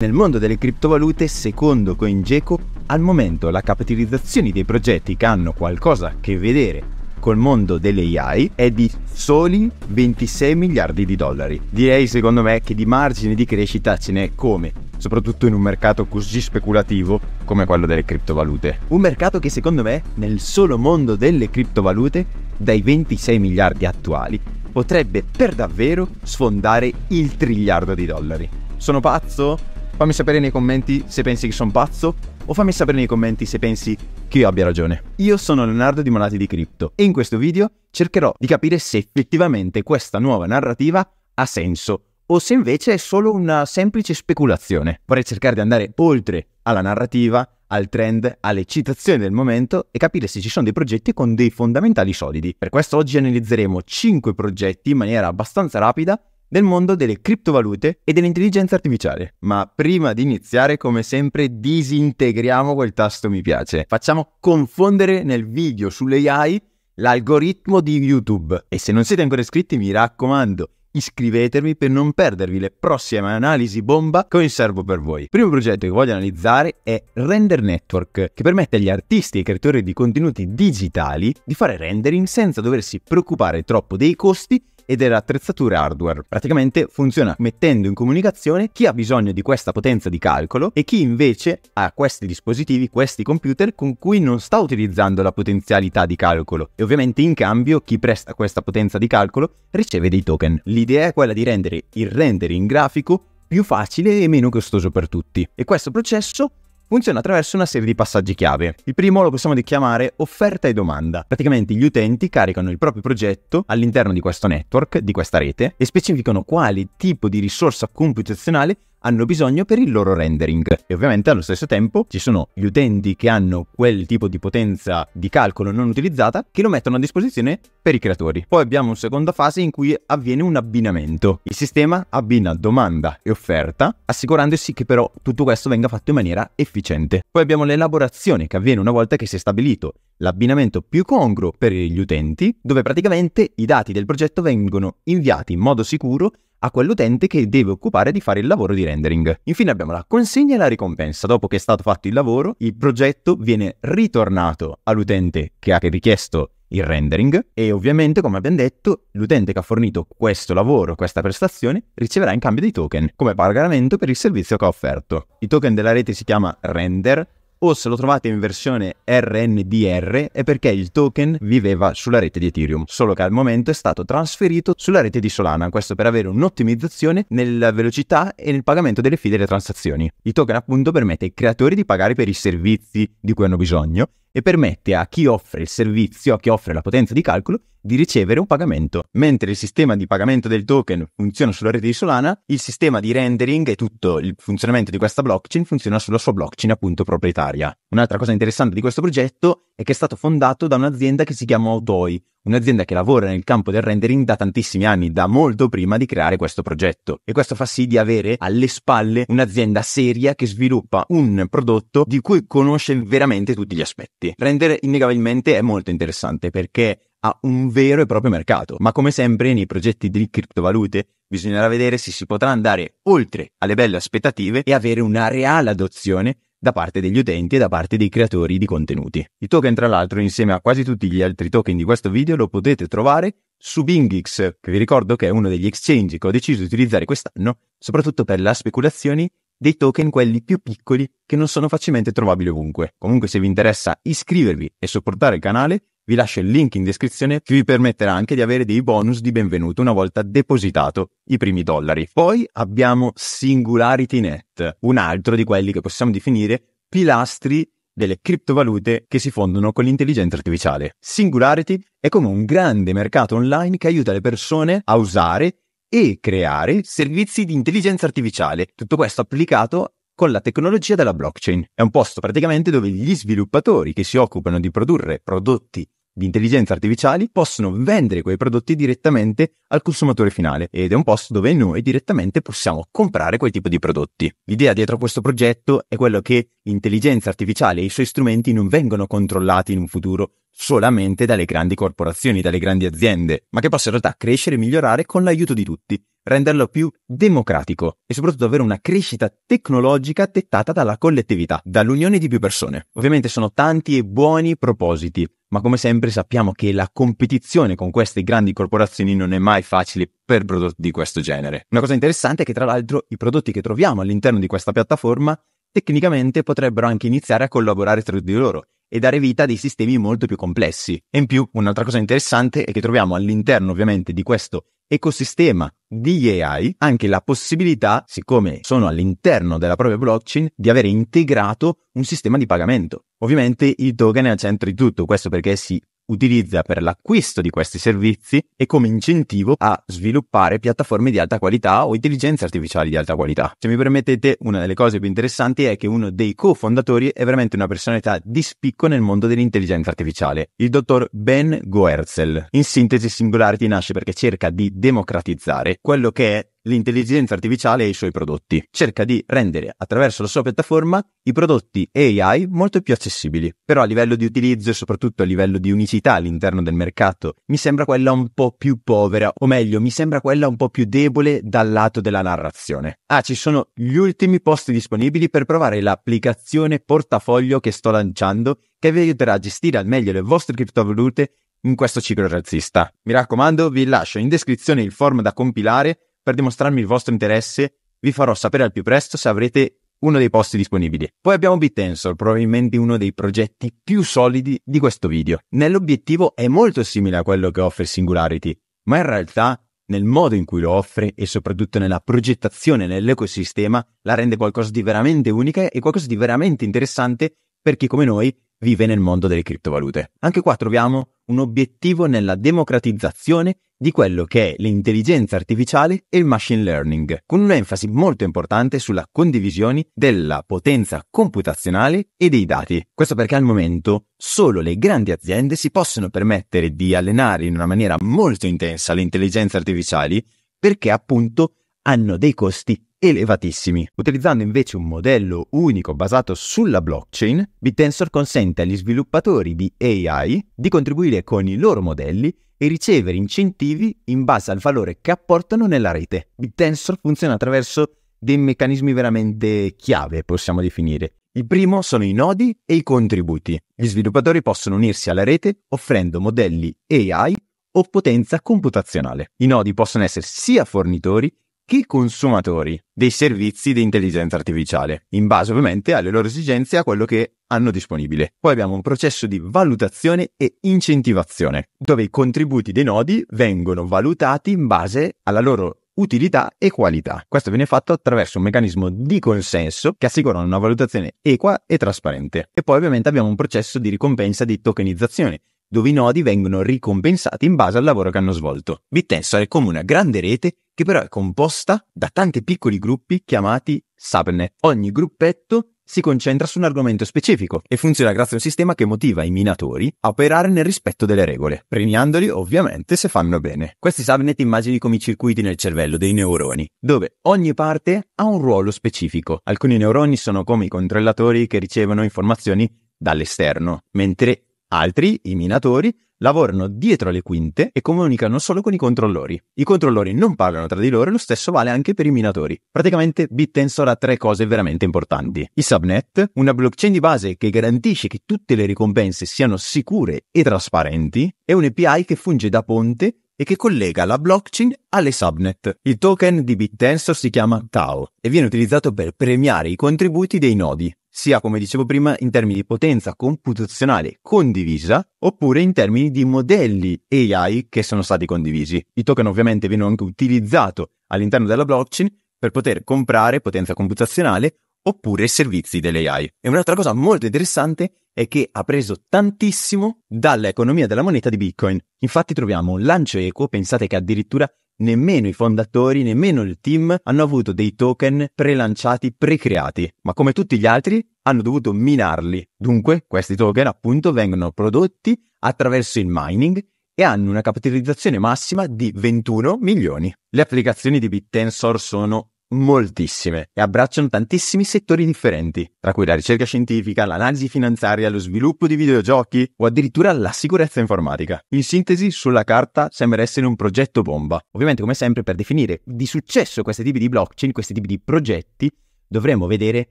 Nel mondo delle criptovalute, secondo CoinGecko, al momento la capitalizzazione dei progetti che hanno qualcosa a che vedere col mondo delle AI è di soli 26 miliardi di dollari. Direi secondo me che di margine di crescita ce n'è come, soprattutto in un mercato così speculativo come quello delle criptovalute. Un mercato che secondo me nel solo mondo delle criptovalute, dai 26 miliardi attuali, potrebbe per davvero sfondare il triliardo di dollari. Sono pazzo? Fammi sapere nei commenti se pensi che sono pazzo o fammi sapere nei commenti se pensi che io abbia ragione. Io sono Leonardo di Malati di Cripto e in questo video cercherò di capire se effettivamente questa nuova narrativa ha senso o se invece è solo una semplice speculazione. Vorrei cercare di andare oltre alla narrativa, al trend, alle citazioni del momento e capire se ci sono dei progetti con dei fondamentali solidi. Per questo oggi analizzeremo 5 progetti in maniera abbastanza rapida del mondo delle criptovalute e dell'intelligenza artificiale. Ma prima di iniziare, come sempre, disintegriamo quel tasto mi piace. Facciamo confondere nel video sull'AI l'algoritmo di YouTube. E se non siete ancora iscritti, mi raccomando, iscrivetevi per non perdervi le prossime analisi bomba che ho in serbo per voi. Il primo progetto che voglio analizzare è Render Network, che permette agli artisti e creatori di contenuti digitali di fare rendering senza doversi preoccupare troppo dei costi e delle attrezzature hardware. Praticamente funziona mettendo in comunicazione chi ha bisogno di questa potenza di calcolo e chi invece ha questi dispositivi, questi computer con cui non sta utilizzando la potenzialità di calcolo e ovviamente in cambio chi presta questa potenza di calcolo riceve dei token. L'idea è quella di rendere il rendering grafico più facile e meno costoso per tutti e questo processo Funziona attraverso una serie di passaggi chiave. Il primo lo possiamo chiamare offerta e domanda. Praticamente gli utenti caricano il proprio progetto all'interno di questo network, di questa rete, e specificano quale tipo di risorsa computazionale hanno bisogno per il loro rendering. E ovviamente allo stesso tempo ci sono gli utenti che hanno quel tipo di potenza di calcolo non utilizzata che lo mettono a disposizione per i creatori. Poi abbiamo una seconda fase in cui avviene un abbinamento. Il sistema abbina domanda e offerta, assicurandosi che però tutto questo venga fatto in maniera efficiente. Poi abbiamo l'elaborazione che avviene una volta che si è stabilito l'abbinamento più congruo per gli utenti, dove praticamente i dati del progetto vengono inviati in modo sicuro a quell'utente che deve occupare di fare il lavoro di rendering. Infine abbiamo la consegna e la ricompensa. Dopo che è stato fatto il lavoro, il progetto viene ritornato all'utente che ha richiesto il rendering e ovviamente come abbiamo detto l'utente che ha fornito questo lavoro, questa prestazione riceverà in cambio dei token come pagamento per il servizio che ha offerto. I token della rete si chiama render o se lo trovate in versione RNDR è perché il token viveva sulla rete di Ethereum, solo che al momento è stato trasferito sulla rete di Solana, questo per avere un'ottimizzazione nella velocità e nel pagamento delle fee delle transazioni. I token appunto permette ai creatori di pagare per i servizi di cui hanno bisogno e permette a chi offre il servizio, a chi offre la potenza di calcolo, di ricevere un pagamento. Mentre il sistema di pagamento del token funziona sulla rete di Solana, il sistema di rendering e tutto il funzionamento di questa blockchain funziona sulla sua blockchain appunto proprietaria. Un'altra cosa interessante di questo progetto è che è stato fondato da un'azienda che si chiama Otoi un'azienda che lavora nel campo del rendering da tantissimi anni, da molto prima di creare questo progetto. E questo fa sì di avere alle spalle un'azienda seria che sviluppa un prodotto di cui conosce veramente tutti gli aspetti. Rendere innegabilmente è molto interessante perché ha un vero e proprio mercato, ma come sempre nei progetti di criptovalute bisognerà vedere se si potrà andare oltre alle belle aspettative e avere una reale adozione da parte degli utenti e da parte dei creatori di contenuti. I token, tra l'altro, insieme a quasi tutti gli altri token di questo video, lo potete trovare su BingX, che vi ricordo che è uno degli exchange che ho deciso di utilizzare quest'anno, soprattutto per la speculazione dei token quelli più piccoli che non sono facilmente trovabili ovunque. Comunque se vi interessa iscrivervi e supportare il canale, vi lascio il link in descrizione che vi permetterà anche di avere dei bonus di benvenuto una volta depositato i primi dollari. Poi abbiamo Singularity Net, un altro di quelli che possiamo definire pilastri delle criptovalute che si fondono con l'intelligenza artificiale. Singularity è come un grande mercato online che aiuta le persone a usare e creare servizi di intelligenza artificiale. Tutto questo applicato con la tecnologia della blockchain. È un posto praticamente dove gli sviluppatori che si occupano di produrre prodotti di intelligenza artificiali possono vendere quei prodotti direttamente al consumatore finale ed è un posto dove noi direttamente possiamo comprare quel tipo di prodotti. L'idea dietro a questo progetto è quello che l'intelligenza artificiale e i suoi strumenti non vengono controllati in un futuro solamente dalle grandi corporazioni, dalle grandi aziende, ma che possa in realtà crescere e migliorare con l'aiuto di tutti renderlo più democratico e soprattutto avere una crescita tecnologica dettata dalla collettività, dall'unione di più persone. Ovviamente sono tanti e buoni propositi, ma come sempre sappiamo che la competizione con queste grandi corporazioni non è mai facile per prodotti di questo genere. Una cosa interessante è che tra l'altro i prodotti che troviamo all'interno di questa piattaforma tecnicamente potrebbero anche iniziare a collaborare tra di loro e dare vita a dei sistemi molto più complessi. E in più, un'altra cosa interessante è che troviamo all'interno ovviamente di questo ecosistema di AI anche la possibilità, siccome sono all'interno della propria blockchain, di avere integrato un sistema di pagamento. Ovviamente il token è al centro di tutto, questo perché si utilizza per l'acquisto di questi servizi e come incentivo a sviluppare piattaforme di alta qualità o intelligenze artificiali di alta qualità. Se mi permettete, una delle cose più interessanti è che uno dei cofondatori è veramente una personalità di spicco nel mondo dell'intelligenza artificiale, il dottor Ben Goerzel. In sintesi, Singularity nasce perché cerca di democratizzare quello che è l'intelligenza artificiale e i suoi prodotti. Cerca di rendere attraverso la sua piattaforma i prodotti AI molto più accessibili, però a livello di utilizzo e soprattutto a livello di unicità all'interno del mercato mi sembra quella un po' più povera, o meglio mi sembra quella un po' più debole dal lato della narrazione. Ah, ci sono gli ultimi posti disponibili per provare l'applicazione portafoglio che sto lanciando che vi aiuterà a gestire al meglio le vostre criptovalute in questo ciclo razzista. Mi raccomando, vi lascio in descrizione il form da compilare per dimostrarmi il vostro interesse, vi farò sapere al più presto se avrete uno dei posti disponibili. Poi abbiamo BitTensor, probabilmente uno dei progetti più solidi di questo video. Nell'obiettivo è molto simile a quello che offre Singularity, ma in realtà nel modo in cui lo offre e soprattutto nella progettazione nell'ecosistema la rende qualcosa di veramente unica e qualcosa di veramente interessante per chi come noi vive nel mondo delle criptovalute. Anche qua troviamo un obiettivo nella democratizzazione di quello che è l'intelligenza artificiale e il machine learning, con un'enfasi molto importante sulla condivisione della potenza computazionale e dei dati. Questo perché al momento solo le grandi aziende si possono permettere di allenare in una maniera molto intensa le intelligenze artificiali perché appunto hanno dei costi elevatissimi. Utilizzando invece un modello unico basato sulla blockchain, BitTensor consente agli sviluppatori di AI di contribuire con i loro modelli e ricevere incentivi in base al valore che apportano nella rete. BitTensor funziona attraverso dei meccanismi veramente chiave, possiamo definire. Il primo sono i nodi e i contributi. Gli sviluppatori possono unirsi alla rete offrendo modelli AI o potenza computazionale. I nodi possono essere sia fornitori i consumatori dei servizi di intelligenza artificiale, in base ovviamente alle loro esigenze e a quello che hanno disponibile. Poi abbiamo un processo di valutazione e incentivazione, dove i contributi dei nodi vengono valutati in base alla loro utilità e qualità. Questo viene fatto attraverso un meccanismo di consenso che assicura una valutazione equa e trasparente. E poi ovviamente abbiamo un processo di ricompensa di tokenizzazione, dove i nodi vengono ricompensati in base al lavoro che hanno svolto. BitTensor è come una grande rete che però è composta da tanti piccoli gruppi chiamati subnet. Ogni gruppetto si concentra su un argomento specifico e funziona grazie a un sistema che motiva i minatori a operare nel rispetto delle regole, premiandoli ovviamente se fanno bene. Questi subnet immagini come i circuiti nel cervello dei neuroni, dove ogni parte ha un ruolo specifico. Alcuni neuroni sono come i controllatori che ricevono informazioni dall'esterno, mentre Altri, i minatori, lavorano dietro le quinte e comunicano solo con i controllori. I controllori non parlano tra di loro e lo stesso vale anche per i minatori. Praticamente BitTensor ha tre cose veramente importanti. I subnet, una blockchain di base che garantisce che tutte le ricompense siano sicure e trasparenti, e un API che funge da ponte e che collega la blockchain alle subnet. Il token di BitTensor si chiama Tau e viene utilizzato per premiare i contributi dei nodi sia come dicevo prima in termini di potenza computazionale condivisa oppure in termini di modelli AI che sono stati condivisi. I token ovviamente vengono anche utilizzati all'interno della blockchain per poter comprare potenza computazionale oppure servizi dell'AI. E un'altra cosa molto interessante è che ha preso tantissimo dall'economia della moneta di Bitcoin. Infatti troviamo un lancio eco, pensate che addirittura nemmeno i fondatori, nemmeno il team hanno avuto dei token prelanciati, precreati, ma come tutti gli altri hanno dovuto minarli. Dunque, questi token appunto vengono prodotti attraverso il mining e hanno una capitalizzazione massima di 21 milioni. Le applicazioni di BitTensor sono moltissime e abbracciano tantissimi settori differenti, tra cui la ricerca scientifica, l'analisi finanziaria, lo sviluppo di videogiochi o addirittura la sicurezza informatica. In sintesi, sulla carta sembra essere un progetto bomba. Ovviamente, come sempre, per definire di successo questi tipi di blockchain, questi tipi di progetti, dovremmo vedere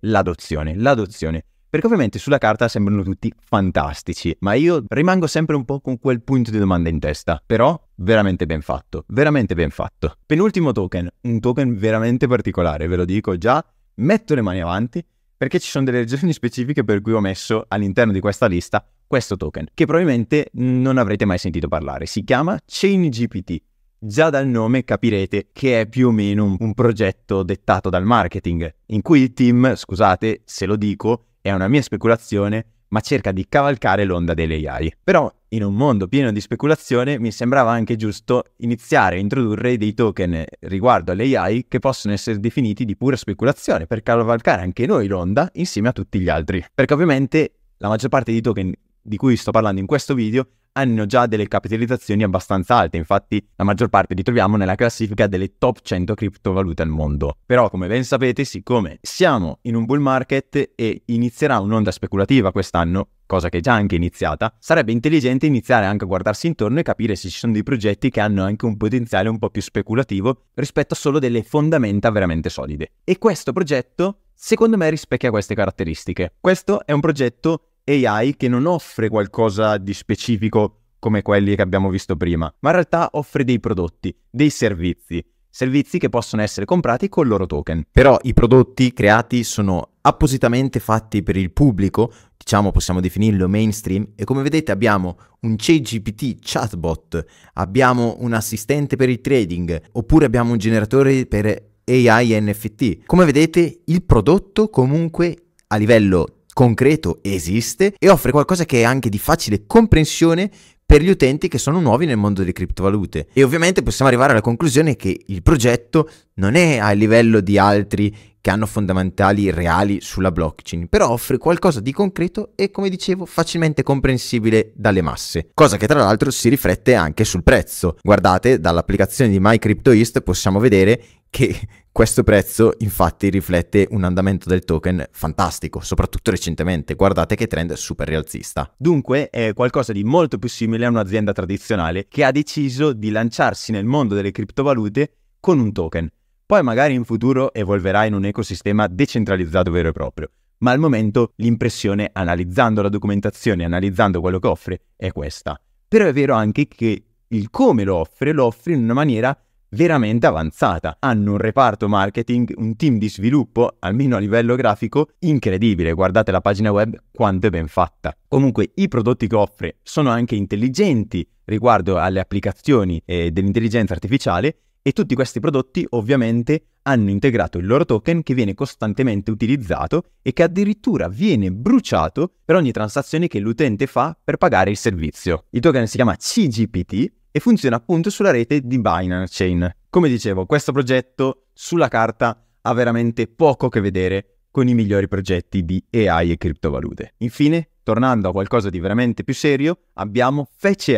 l'adozione. L'adozione perché ovviamente sulla carta sembrano tutti fantastici, ma io rimango sempre un po' con quel punto di domanda in testa. Però veramente ben fatto, veramente ben fatto. Penultimo token, un token veramente particolare, ve lo dico già, metto le mani avanti perché ci sono delle ragioni specifiche per cui ho messo all'interno di questa lista questo token, che probabilmente non avrete mai sentito parlare. Si chiama ChainGPT. Già dal nome capirete che è più o meno un, progetto dettato dal marketing, in cui il team, scusate se lo dico, è una mia speculazione, ma cerca di cavalcare l'onda delle AI. Però in un mondo pieno di speculazione mi sembrava anche giusto iniziare a introdurre dei token riguardo alle AI che possono essere definiti di pura speculazione per cavalcare anche noi l'onda insieme a tutti gli altri. Perché ovviamente la maggior parte dei token di cui sto parlando in questo video hanno già delle capitalizzazioni abbastanza alte, infatti la maggior parte li troviamo nella classifica delle top 100 criptovalute al mondo. Però come ben sapete, siccome siamo in un bull market e inizierà un'onda speculativa quest'anno, cosa che è già anche iniziata, sarebbe intelligente iniziare anche a guardarsi intorno e capire se ci sono dei progetti che hanno anche un potenziale un po' più speculativo rispetto a solo delle fondamenta veramente solide. E questo progetto, secondo me, rispecchia queste caratteristiche. Questo è un progetto AI che non offre qualcosa di specifico come quelli che abbiamo visto prima, ma in realtà offre dei prodotti, dei servizi, servizi che possono essere comprati col loro token. Però i prodotti creati sono appositamente fatti per il pubblico, diciamo possiamo definirlo mainstream, e come vedete abbiamo un CGPT chatbot, abbiamo un assistente per il trading, oppure abbiamo un generatore per AI NFT. Come vedete il prodotto comunque a livello concreto esiste e offre qualcosa che è anche di facile comprensione per gli utenti che sono nuovi nel mondo delle criptovalute. E ovviamente possiamo arrivare alla conclusione che il progetto non è a livello di altri che hanno fondamentali reali sulla blockchain, però offre qualcosa di concreto e, come dicevo, facilmente comprensibile dalle masse, cosa che tra l'altro si riflette anche sul prezzo. Guardate, dall'applicazione di MyCryptoist possiamo vedere che questo prezzo infatti riflette un andamento del token fantastico, soprattutto recentemente, guardate che trend super rialzista. Dunque è qualcosa di molto più simile a un'azienda tradizionale che ha deciso di lanciarsi nel mondo delle criptovalute con un token poi magari in futuro evolverà in un ecosistema decentralizzato vero e proprio, ma al momento l'impressione, analizzando la documentazione, analizzando quello che offre, è questa. Però è vero anche che il come lo offre, lo offre in una maniera veramente avanzata. Hanno un reparto marketing, un team di sviluppo, almeno a livello grafico, incredibile. Guardate la pagina web quanto è ben fatta. Comunque i prodotti che offre sono anche intelligenti riguardo alle applicazioni eh, dell'intelligenza artificiale e tutti questi prodotti ovviamente hanno integrato il loro token che viene costantemente utilizzato e che addirittura viene bruciato per ogni transazione che l'utente fa per pagare il servizio. Il token si chiama CGPT e funziona appunto sulla rete di Binance Chain. Come dicevo, questo progetto sulla carta ha veramente poco a che vedere con i migliori progetti di AI e criptovalute. Infine, tornando a qualcosa di veramente più serio, abbiamo Fetch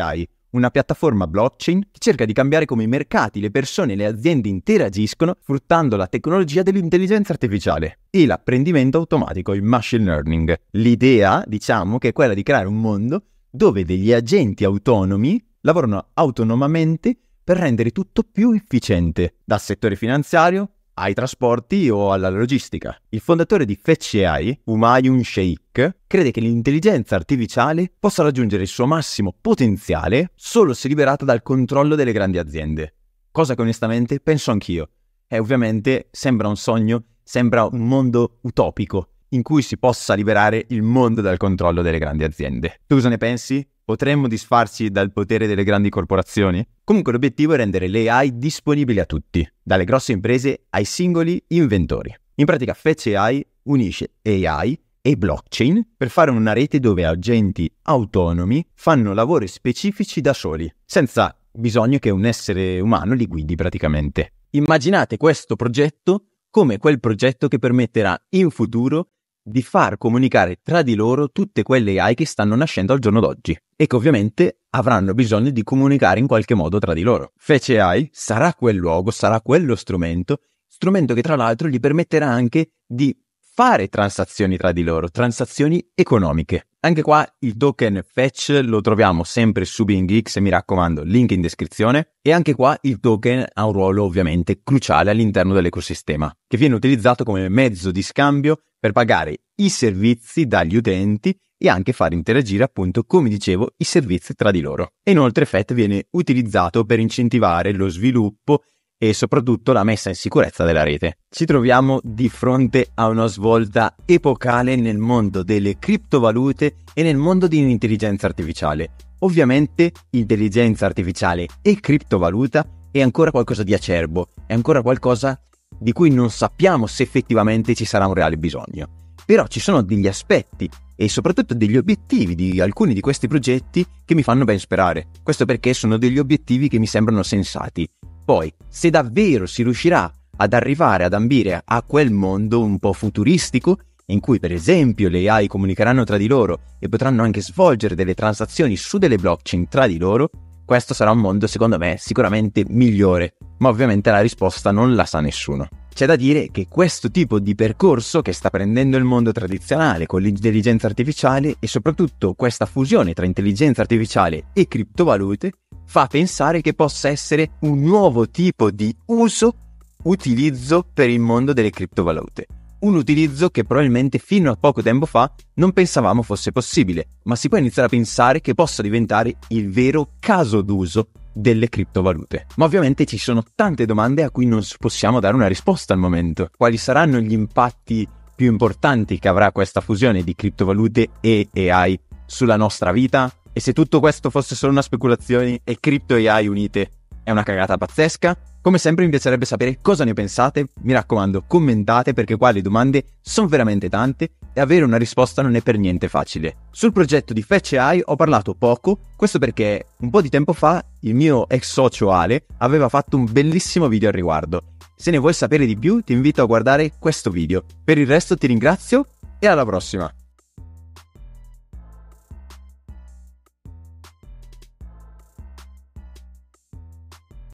una piattaforma blockchain che cerca di cambiare come i mercati, le persone e le aziende interagiscono sfruttando la tecnologia dell'intelligenza artificiale e l'apprendimento automatico, il machine learning. L'idea, diciamo, che è quella di creare un mondo dove degli agenti autonomi lavorano autonomamente per rendere tutto più efficiente, dal settore finanziario ai trasporti o alla logistica. Il fondatore di FetchAI, Humayun Sheikh, crede che l'intelligenza artificiale possa raggiungere il suo massimo potenziale solo se liberata dal controllo delle grandi aziende. Cosa che onestamente penso anch'io. E ovviamente sembra un sogno, sembra un mondo utopico, in cui si possa liberare il mondo dal controllo delle grandi aziende. Tu cosa ne pensi? Potremmo disfarci dal potere delle grandi corporazioni? Comunque l'obiettivo è rendere l'AI disponibile a tutti, dalle grosse imprese ai singoli inventori. In pratica AI unisce AI e blockchain per fare una rete dove agenti autonomi fanno lavori specifici da soli, senza bisogno che un essere umano li guidi praticamente. Immaginate questo progetto come quel progetto che permetterà in futuro di far comunicare tra di loro tutte quelle AI che stanno nascendo al giorno d'oggi e che ovviamente avranno bisogno di comunicare in qualche modo tra di loro. Fece AI sarà quel luogo, sarà quello strumento, strumento che tra l'altro gli permetterà anche di fare transazioni tra di loro, transazioni economiche. Anche qua il token fetch lo troviamo sempre su BingX, mi raccomando, link in descrizione. E anche qua il token ha un ruolo ovviamente cruciale all'interno dell'ecosistema, che viene utilizzato come mezzo di scambio per pagare i servizi dagli utenti e anche far interagire appunto, come dicevo, i servizi tra di loro. E inoltre Fetch viene utilizzato per incentivare lo sviluppo e soprattutto la messa in sicurezza della rete. Ci troviamo di fronte a una svolta epocale nel mondo delle criptovalute e nel mondo dell'intelligenza artificiale. Ovviamente intelligenza artificiale e criptovaluta è ancora qualcosa di acerbo, è ancora qualcosa di cui non sappiamo se effettivamente ci sarà un reale bisogno. Però ci sono degli aspetti e soprattutto degli obiettivi di alcuni di questi progetti che mi fanno ben sperare. Questo perché sono degli obiettivi che mi sembrano sensati poi, se davvero si riuscirà ad arrivare ad ambire a quel mondo un po' futuristico, in cui per esempio le AI comunicheranno tra di loro e potranno anche svolgere delle transazioni su delle blockchain tra di loro, questo sarà un mondo secondo me sicuramente migliore, ma ovviamente la risposta non la sa nessuno. C'è da dire che questo tipo di percorso che sta prendendo il mondo tradizionale con l'intelligenza artificiale e soprattutto questa fusione tra intelligenza artificiale e criptovalute fa pensare che possa essere un nuovo tipo di uso, utilizzo per il mondo delle criptovalute. Un utilizzo che probabilmente fino a poco tempo fa non pensavamo fosse possibile, ma si può iniziare a pensare che possa diventare il vero caso d'uso delle criptovalute. Ma ovviamente ci sono tante domande a cui non possiamo dare una risposta al momento. Quali saranno gli impatti più importanti che avrà questa fusione di criptovalute e AI sulla nostra vita, e se tutto questo fosse solo una speculazione e Crypto AI unite è una cagata pazzesca, come sempre mi piacerebbe sapere cosa ne pensate, mi raccomando commentate perché qua le domande sono veramente tante e avere una risposta non è per niente facile. Sul progetto di Fetch AI ho parlato poco, questo perché un po' di tempo fa il mio ex socio Ale aveva fatto un bellissimo video al riguardo. Se ne vuoi sapere di più ti invito a guardare questo video. Per il resto ti ringrazio e alla prossima!